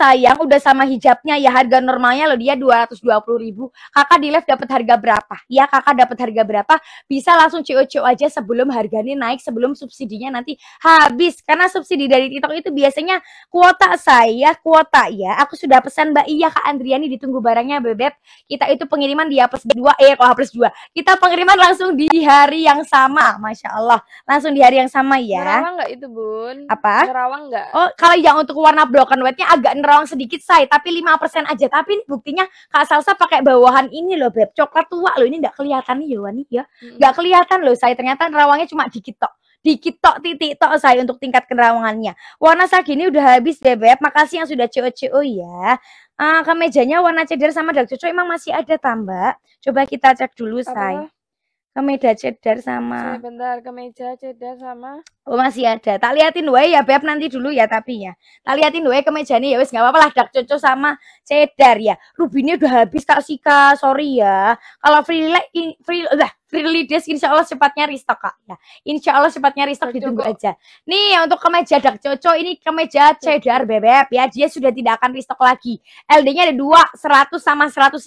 sayang udah sama hijabnya ya harga normalnya loh dia puluh ribu kakak di live dapat harga berapa ya kakak dapat harga berapa bisa langsung COCO aja sebelum harganya naik sebelum subsidinya nanti habis karena subsidi dari TikTok itu biasanya kuota saya kuota ya aku sudah pesan Mbak Iya Kak Andriani ditunggu barangnya bebek kita itu pengiriman di plus 2 eh kalau hapus dua kita pengiriman langsung di hari yang sama ah, Masya Allah langsung di hari yang sama ya nerawang nggak itu bun apa nerawang nggak oh kalau yang untuk warna broken white-nya agak nerawang nongkrong sedikit say tapi 5% aja tapi ini buktinya Kak Salsa pakai bawahan ini loh beb coklat tua loh ini nggak kelihatan nih Yohan ya nggak kelihatan loh saya ternyata rawangnya cuma dikit tok dikit tok titik tok saya untuk tingkat kenerawangannya warna ini udah habis beb. makasih yang sudah CO-CO oh, ya ah, kemejanya warna cedera sama dark cocok emang masih ada tambah coba kita cek dulu saya kemeja cedar sama sebentar kemeja cedar sama oh masih ada tak liatin wae ya beb nanti dulu ya tapi ya tak liatin wae kemeja nih ya wes nggak apa-apa lah dark cocok sama cedar ya rubinnya udah habis kak Sika sorry ya kalau free like free lah Really days insya Allah cepatnya restock kak ya insya Allah cepatnya restock Betul, ditunggu aja nih untuk kemeja dak coco ini kemeja cedar bebek ya dia sudah tidak akan restock lagi LD nya ada dua 100 sama 115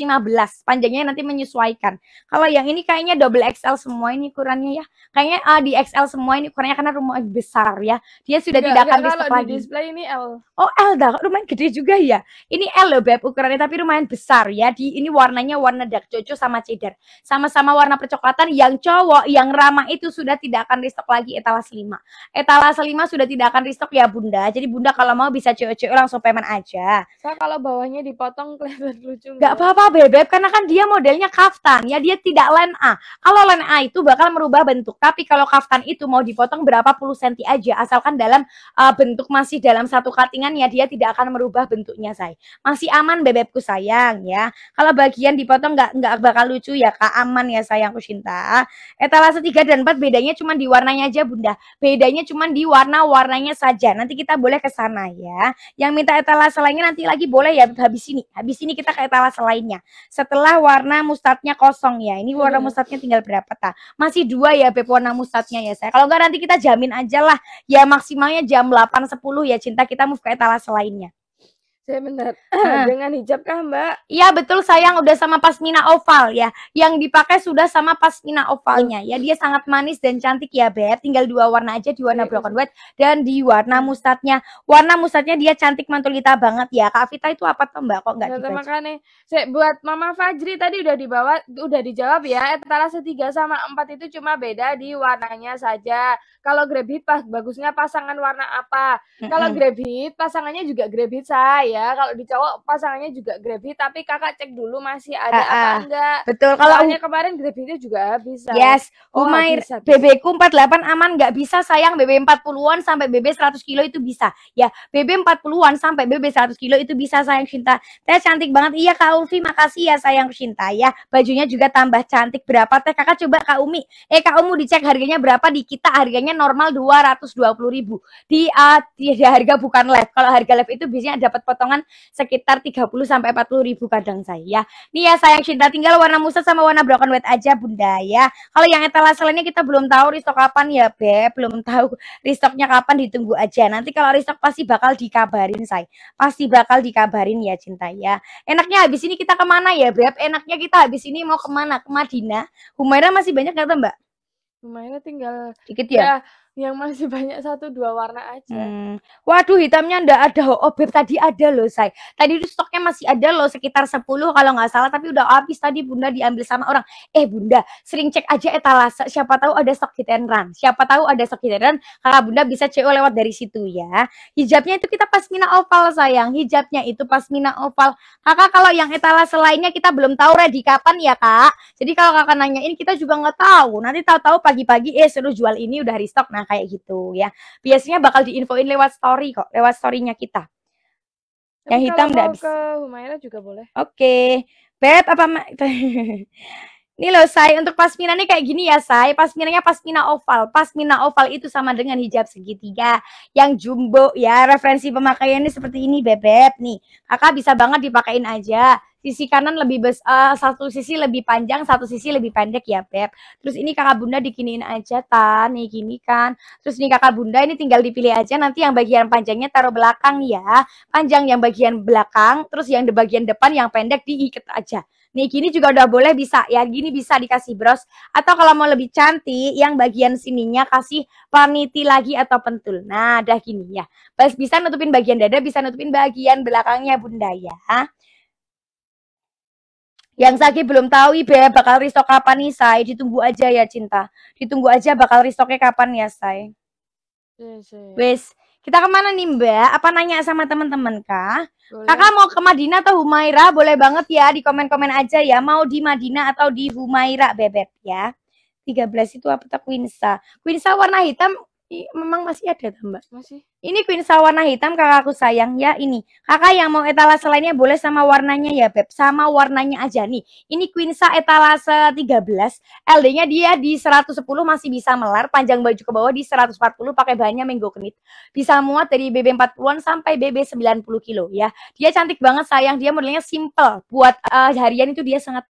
panjangnya nanti menyesuaikan kalau yang ini kayaknya double XL semua ini ukurannya ya kayaknya uh, di XL semua ini ukurannya karena rumah besar ya dia sudah iya, tidak iya, akan restock lagi display ini L oh L dah lumayan gede juga ya ini L loh beb ukurannya tapi lumayan besar ya di ini warnanya warna dak coco sama cedar sama-sama warna percoklat kesempatan yang cowok yang ramah itu sudah tidak akan restock lagi etalase 5. Etalase 5 sudah tidak akan restock ya Bunda. Jadi Bunda kalau mau bisa cewek-cewek langsung payment aja. Saya kalau bawahnya dipotong kelihatan lucu. Gak apa-apa Bebek karena kan dia modelnya kaftan ya dia tidak line A. Kalau line A itu bakal merubah bentuk. Tapi kalau kaftan itu mau dipotong berapa puluh senti aja asalkan dalam uh, bentuk masih dalam satu katingan ya dia tidak akan merubah bentuknya saya. Masih aman bebekku sayang ya. Kalau bagian dipotong nggak nggak bakal lucu ya kak aman ya sayangku Shinta. Bunda. Etalase 3 dan 4 bedanya cuma di warnanya aja Bunda. Bedanya cuma di warna-warnanya saja. Nanti kita boleh ke sana ya. Yang minta etalase lainnya nanti lagi boleh ya habis ini. Habis ini kita ke etalase lainnya. Setelah warna mustatnya kosong ya. Ini warna hmm. tinggal berapa ta? Masih dua ya Beb warna mustatnya ya saya. Kalau enggak nanti kita jamin aja lah. Ya maksimalnya jam 8.10 ya cinta kita move ke etalase lainnya. Saya benar. Ah. Dengan hijab kah, Mbak? Iya, betul sayang udah sama pasmina oval ya. Yang dipakai sudah sama pasmina ovalnya ya. Dia sangat manis dan cantik ya, Beb. Tinggal dua warna aja di warna iya, iya, broken iya. white dan di warna mustatnya. Warna mustatnya dia cantik mantul kita banget ya. Kak Vita itu apa tuh, Mbak? Kok enggak dibaca? Makanya saya buat Mama Fajri tadi udah dibawa udah dijawab ya. Etalase setiga sama empat itu cuma beda di warnanya saja. Kalau Grab pas bagusnya pasangan warna apa? Kalau Grab pasangannya juga Grab Hit saya ya kalau di cowok pasangannya juga Gravity tapi kakak cek dulu masih ada uh, uh, apa ah, ah. enggak betul kalau hanya kemarin Gravity juga bisa yes oh, Umair habis, BB ku 48 aman nggak bisa sayang BB 40-an sampai BB 100 kilo itu bisa ya BB 40-an sampai BB 100 kilo itu bisa sayang Cinta teh cantik banget iya Kak Ulfi makasih ya sayang Cinta ya bajunya juga tambah cantik berapa teh kakak coba Kak Umi eh Kak Umi dicek harganya berapa di kita harganya normal 220.000 ribu di, uh, ah, di, di harga bukan live kalau harga live itu biasanya dapat potong potongan sekitar 30 sampai 40 ribu kadang saya. Nih ya sayang Cinta tinggal warna musa sama warna broken white aja Bunda ya. Kalau yang etalase lainnya kita belum tahu restock kapan ya be belum tahu restocknya kapan ditunggu aja. Nanti kalau restock pasti bakal dikabarin saya. Pasti bakal dikabarin ya Cinta ya. Enaknya habis ini kita kemana ya Beb? Enaknya kita habis ini mau kemana? Ke Madinah. Humaira masih banyak nggak Mbak? Humaira tinggal dikit ya. ya yang masih banyak satu dua warna aja. Hmm. Waduh hitamnya ndak ada oh Beb tadi ada loh say. Tadi itu stoknya masih ada loh sekitar 10 kalau nggak salah tapi udah habis tadi bunda diambil sama orang. Eh bunda sering cek aja etalase siapa tahu ada stok hitenran. Siapa tahu ada stok hitenran and run bunda bisa CO lewat dari situ ya. Hijabnya itu kita pasmina oval sayang. Hijabnya itu pasmina oval. Kakak kalau yang etalase lainnya kita belum tahu ready kapan ya kak. Jadi kalau kakak nanyain kita juga nggak tahu. Nanti tahu-tahu pagi-pagi eh seru jual ini udah restock nah Nah, kayak gitu ya. Biasanya bakal diinfoin lewat story kok, lewat storynya kita. Tapi yang hitam enggak bisa. Humaira juga boleh. Oke, okay. Beb apa? Ini loh saya untuk pasmina nih kayak gini ya saya pasminanya pasmina oval pasmina oval itu sama dengan hijab segitiga yang jumbo ya referensi pemakaiannya seperti ini bebek nih kakak bisa banget dipakein aja sisi kanan lebih besar, uh, eh, satu sisi lebih panjang satu sisi lebih pendek ya beb terus ini kakak bunda dikiniin aja tan nih gini kan terus ini kakak bunda ini tinggal dipilih aja nanti yang bagian panjangnya taruh belakang ya panjang yang bagian belakang terus yang di bagian depan yang pendek diikat aja Nih gini juga udah boleh bisa ya, gini bisa dikasih bros. Atau kalau mau lebih cantik, yang bagian sininya kasih paniti lagi atau pentul. Nah, dah gini ya. Pas bisa nutupin bagian dada, bisa nutupin bagian belakangnya bunda ya. Yang Saki belum tahu Ibe bakal restock kapan nih, Say. Ditunggu aja ya, Cinta. Ditunggu aja bakal restocknya kapan ya, Say. Iya, iya. Wes, kita kemana nih, Mbak? Apa nanya sama teman-teman, Kak? Boleh. Kakak mau ke Madinah atau Humaira? Boleh banget ya, di komen-komen aja ya. Mau di Madinah atau di Humaira, Bebek, ya. 13 itu apa? tak Quinsa. Quinsa warna hitam memang masih ada, tambah. Masih. Ini queen warna hitam kakakku sayang ya ini. Kakak yang mau etalase lainnya boleh sama warnanya ya Beb. Sama warnanya aja nih. Ini queen etalase 13. LD-nya dia di 110 masih bisa melar. Panjang baju ke bawah di 140 pakai bahannya mango kenit Bisa muat dari BB 40-an sampai BB 90 kilo ya. Dia cantik banget sayang. Dia modelnya simple. Buat uh, harian itu dia sangat